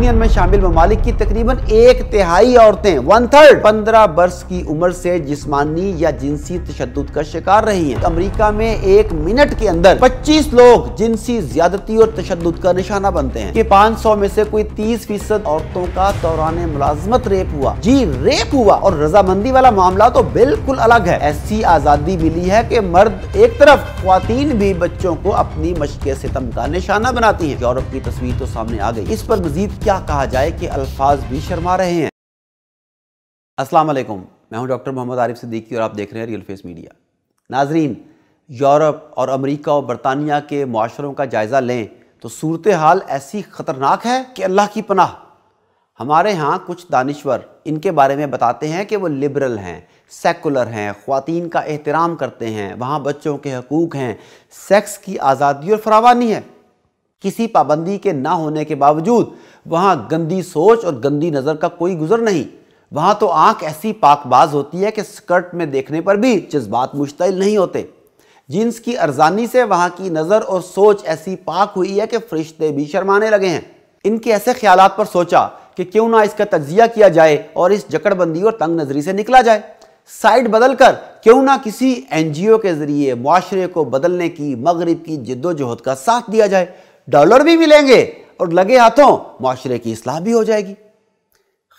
union में शामिल ममालिक की तकरीबन एक तिहाई औरतें वन थर्ड पंद्रह वर्ष की उम्र से जिसमानी या जिनसी तशद का शिकार रही है अमरीका में एक मिनट के अंदर पच्चीस लोग जिनसी ज्यादती और तशद का निशाना बनते हैं पाँच सौ में से कोई तीस फीसद औरतों का दौरान मुलाजमत रेप हुआ जी रेप हुआ और रजामंदी वाला मामला तो बिल्कुल अलग है ऐसी आजादी मिली है की मर्द एक तरफ खुवान भी बच्चों को अपनी मशक़ सितम का निशाना बनाती है यूरोप की तस्वीर तो सामने आ गई इस पर मजीद क्या क्या कहा जाए कि अल्फाज भी शर्मा रहे हैं अस्सलाम वालेकुम मैं हूं डॉक्टर मोहम्मद आरिफ सिद्दीकी और आप देख रहे हैं रियल फेस मीडिया नाजरीन यूरोप और अमेरिका और बरतानिया के माशरों का जायज़ा लें तो सूरत हाल ऐसी ख़तरनाक है कि अल्लाह की पनाह हमारे यहाँ कुछ दानश्वर इनके बारे में बताते हैं कि वो लिबरल हैं सेकुलर हैं ख़वातीन का एहतराम करते हैं वहाँ बच्चों के हकूक़ हैं सेक्स की आज़ादी और फरावानी है किसी पाबंदी के ना होने के बावजूद वहाँ गंदी सोच और गंदी नज़र का कोई गुजर नहीं वहाँ तो आंख ऐसी पाकबाज होती है कि स्कर्ट में देखने पर भी जज्बात मुश्तिल नहीं होते जीन्स की अरजानी से वहाँ की नज़र और सोच ऐसी पाक हुई है कि फरिश्ते भी शर्माने लगे हैं इनके ऐसे ख्याल पर सोचा कि क्यों ना इसका तजिया किया जाए और इस जकड़बंदी और तंग नज़री से निकला जाए साइड बदल कर क्यों ना किसी एन जी ओ के ज़रिए माशरे को बदलने की मगरब की जिदोजहद का साथ दिया जाए डॉलर भी मिलेंगे और लगे हाथों माशरे की असलाह भी हो जाएगी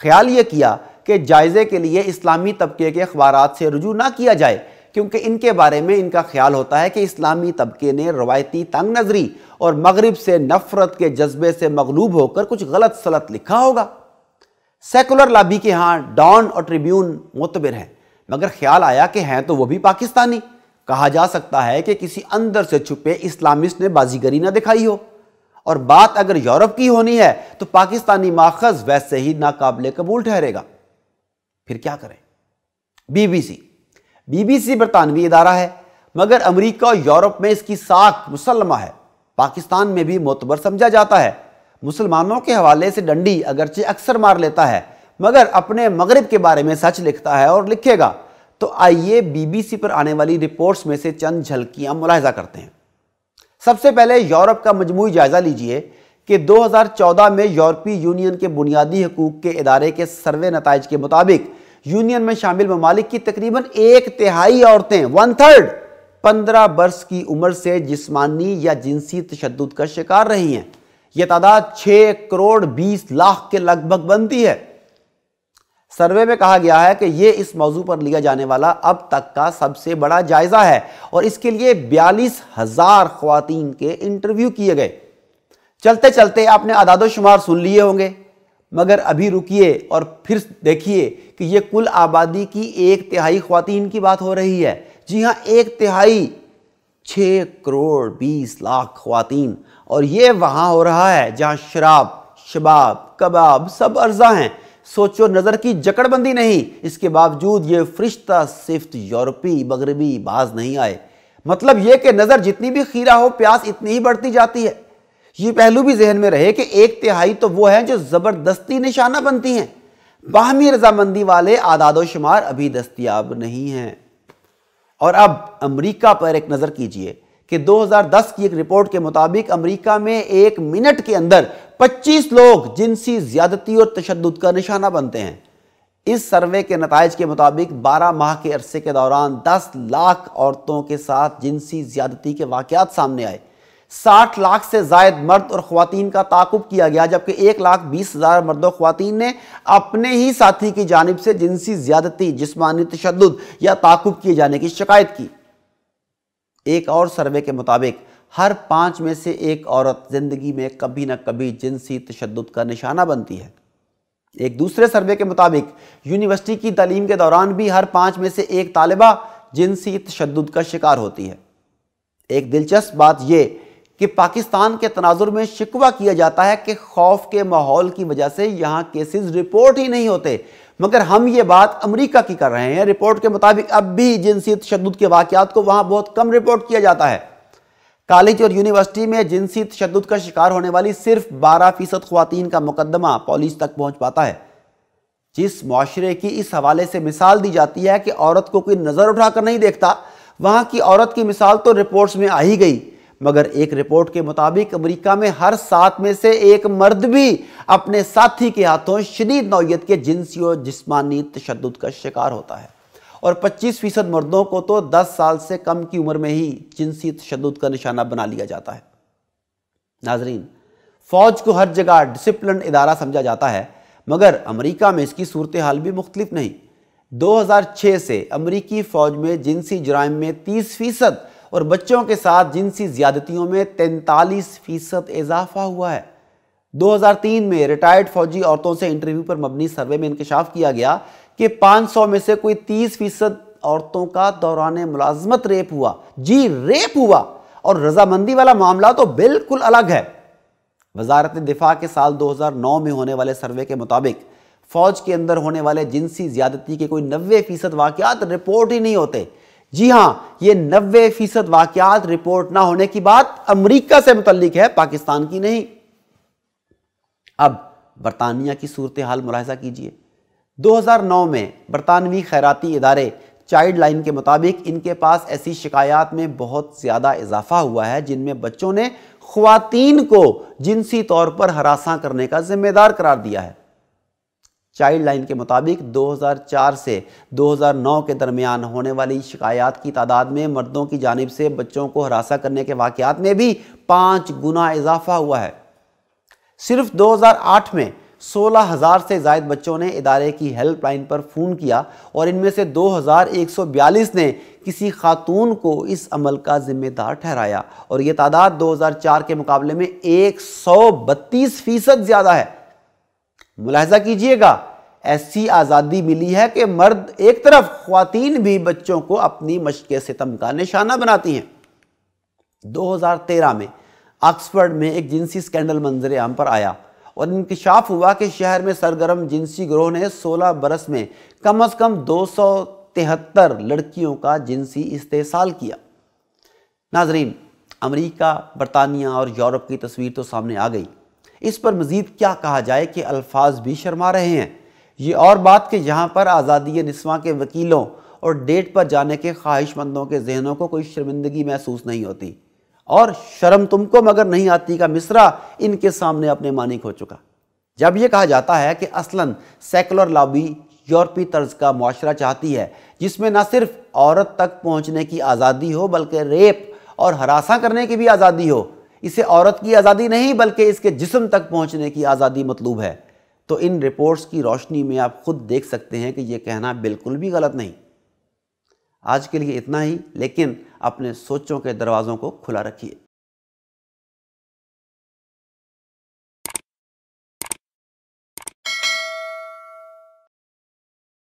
ख्याल ये किया कि जायज़े के लिए इस्लामी तबके के अखबार से रजू ना किया जाए क्योंकि इनके बारे में इनका ख्याल होता है कि इस्लामी तबके ने रवायती तंग नजरी और मगरब से नफ़रत के जज्बे से मगलूब होकर कुछ गलत सलत लिखा होगा सेकुलर लाबी के यहाँ डॉन और ट्रिब्यून मतबर हैं मगर ख्याल आया कि हैं तो वो भी पाकिस्तानी कहा जा सकता है कि किसी अंदर से छुपे इस्लामिस्ट ने बाजीगरी ना दिखाई हो और बात अगर यूरोप की होनी है तो पाकिस्तानी माखज वैसे ही नाकाबले कबूल ठहरेगा फिर क्या करें बीबीसी बीबीसी बरतानवी इदारा है मगर अमरीका और यूरोप में इसकी साख मुसलमा है पाकिस्तान में भी मोतबर समझा जाता है मुसलमानों के हवाले से डंडी अगरचे अक्सर मार लेता है मगर अपने मगरब के बारे में सच लिखता है और लिखेगा तो आइए बीबीसी पर आने वाली रिपोर्ट्स में से चंद झलकियां मुलाहजा करते हैं सबसे पहले यूरोप का मजमू जायजा लीजिए कि 2014 में यूरोपीय यूनियन के बुनियादी हकूक के इदारे के सर्वे नतज के मुताबिक यूनियन में शामिल ममालिक की तकरीबन एक तिहाई औरतें वन थर्ड पंद्रह वर्ष की उम्र से जिसमानी या जिनसी तशद का शिकार रही हैं यह तादाद छः करोड़ बीस लाख के लगभग बनती है सर्वे में कहा गया है कि ये इस मौजू पर लिया जाने वाला अब तक का सबसे बड़ा जायज़ा है और इसके लिए बयालीस हज़ार खुवान के इंटरव्यू किए गए चलते चलते आपने आदादोशुमार सुन लिए होंगे मगर अभी रुकिए और फिर देखिए कि यह कुल आबादी की एक तिहाई खुवान की बात हो रही है जी हाँ एक तिहाई छ करोड़ बीस लाख खुवान और ये वहाँ हो रहा है जहाँ शराब शबाब कबाब सब अर्जा हैं सोचो नज़र की जकड़बंदी नहीं इसके बावजूद ये फरिश्ता सिफ्त यूरोपी मगरबी बाज नहीं आए मतलब ये कि नज़र जितनी भी खीरा हो प्यास इतनी ही बढ़ती जाती है ये पहलू भी जहन में रहे कि एक तिहाई तो वो है जो ज़बरदस्ती निशाना बनती हैं बाहमी रजामंदी वाले आदादोशुमार अभी दस्तियाब नहीं हैं और अब अमरीका पर एक नज़र कीजिए कि 2010 की एक रिपोर्ट के मुताबिक अमेरिका में एक मिनट के अंदर पच्चीस लोग जिनसी ज्यादती और तशद का निशाना बनते हैं इस सर्वे के नतज के मुताबिक 12 माह के अरसे के दौरान 10 लाख औरतों के साथ जिनसी ज्यादती के वाकत सामने आए 60 लाख से जायद मर्द और खुवान का ताकुब किया गया जबकि एक लाख बीस हज़ार मर्द और ने अपने ही साथी की जानब से जिनसी ज्यादती जिसमानी तशद या ताकुब किए जाने की शिकायत की एक और सर्वे के मुताबिक हर पाँच में से एक औरत ज़िंदगी में कभी ना कभी जिनसी तशद का निशाना बनती है एक दूसरे सर्वे के मुताबिक यूनिवर्सिटी की तालीम के दौरान भी हर पाँच में से एक तालबा जिनसी तशद का शिकार होती है एक दिलचस्प बात यह कि पाकिस्तान के तनाजुर में शिकवा किया जाता है कि खौफ के माहौल की वजह से यहाँ केसेस रिपोर्ट ही नहीं होते मगर हम ये बात अमेरिका की कर रहे हैं रिपोर्ट के मुताबिक अब भी जिनसी तशद के वाकत को वहाँ बहुत कम रिपोर्ट किया जाता है कॉलेज और यूनिवर्सिटी में जिनसी तशद का शिकार होने वाली सिर्फ बारह फीसद खुवान का मुकदमा पुलिस तक पहुँच पाता है जिस माशरे की इस हवाले से मिसाल दी जाती है कि औरत को कोई नज़र उठाकर नहीं देखता वहाँ की औरत की मिसाल तो रिपोर्ट्स में आ ही गई मगर एक रिपोर्ट के मुताबिक अमरीका में हर सात में से एक मर्द भी अपने साथी के हाथों शदीद नौीयत के जिनसी और जिसमानी तशद का शिकार होता है और 25 फीसद मर्दों को तो 10 साल से कम की उम्र में ही जिनसी तशद का निशाना बना लिया जाता है नाजरीन फ़ौज को हर जगह डिसिप्लिन इदारा समझा जाता है मगर अमरीका में इसकी सूरत हाल भी मुख्तलिफ नहीं 2006 से अमरीकी फ़ौज में जिनसी जराइम में 30 फ़ीसद और बच्चों के साथ जिनसी ज़्यादतियों में तैंतालीस फ़ीसद इजाफा हुआ है 2003 में रिटायर्ड फ़ौजी औरतों से इंटरव्यू पर मबनी सर्वे में इंकशाफ किया गया कि 500 में से कोई 30 फीसद औरतों का दौरान मुलाजमत रेप हुआ जी रेप हुआ और रजामंदी वाला मामला तो बिल्कुल अलग है वजारत दिफा के साल 2009 में होने वाले सर्वे के मुताबिक फौज के अंदर होने वाले जिनसी ज्यादती के कोई नब्बे फीसद वाकत रिपोर्ट ही नहीं होते जी हाँ ये नब्बे फीसद वाकत रिपोर्ट ना होने की बात अमरीका से मुतलिक है पाकिस्तान की नहीं अब बरतानिया की सूरत हाल मुलाहजा कीजिए 2009 में बरतानवी खैराती इदारे चाइल्ड लाइन के मुताबिक इनके पास ऐसी शिकायत में बहुत ज़्यादा इजाफा हुआ है जिनमें बच्चों ने खुवान को जिनसी तौर पर हरासा करने का जिम्मेदार करार दिया है चाइल्ड लाइन के मुताबिक 2004 से 2009 के दरमियान होने वाली शिकायत की तादाद में मर्दों की जानब से बच्चों को हरासा करने के वाक़ात में भी पाँच गुना इजाफा हुआ है सिर्फ 2008 में सोलह हज़ार से जायद बच्चों ने इदारे की हेल्पलाइन पर फ़ोन किया और इनमें से 2142 ने किसी खातून को इस अमल का जिम्मेदार ठहराया और ये तादाद 2004 के मुकाबले में 132 फीसद ज़्यादा है मुलाहजा कीजिएगा ऐसी आज़ादी मिली है कि मर्द एक तरफ खुतिन भी बच्चों को अपनी मशक़ सितम का निशाना बनाती हैं 2013 में ऑक्सफर्ड में एक जिनसी स्कैंडल मंजर आम पर आया और इंकशाफ हुआ कि शहर में सरगर्म जिनसी ग्रोह ने 16 बरस में कम अज़ कम दो लड़कियों का जिनसी इस्तेसाल किया नाजरीन अमरीका बरतानिया और यूरोप की तस्वीर तो सामने आ गई इस पर मज़ीद क्या कहा जाए कि अल्फाज भी शर्मा रहे हैं ये और बात कि यहाँ पर आज़ादी नस्वा के वकीलों और डेट पर जाने के ख्वाहिशमंदों के जहनों को कोई शर्मिंदगी महसूस नहीं होती और शर्म तुमको मगर नहीं आती का मिसरा इनके सामने अपने मानी खो चुका जब यह कहा जाता है कि असलन सेकुलर लॉबी यूरोपी तर्ज का मुआरा चाहती है जिसमें न सिर्फ औरत तक पहुंचने की आज़ादी हो बल्कि रेप और हरासा करने की भी आज़ादी हो इसे औरत की आज़ादी नहीं बल्कि इसके जिस्म तक पहुंचने की आज़ादी मतलूब है तो इन रिपोर्ट्स की रोशनी में आप खुद देख सकते हैं कि यह कहना बिल्कुल भी गलत नहीं आज के लिए इतना ही लेकिन अपने सोचों के दरवाज़ों को खुला रखिए